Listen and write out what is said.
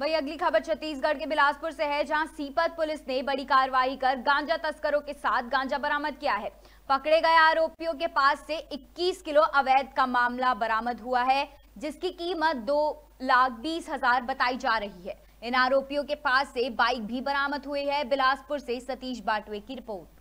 वही अगली खबर छत्तीसगढ़ के बिलासपुर से है जहां सीपत पुलिस ने बड़ी कार्रवाई कर गांजा तस्करों के साथ गांजा बरामद किया है पकड़े गए आरोपियों के पास से 21 किलो अवैध का मामला बरामद हुआ है जिसकी कीमत दो लाख बीस हजार बताई जा रही है इन आरोपियों के पास से बाइक भी बरामद हुई है बिलासपुर से सतीश बाटवे की रिपोर्ट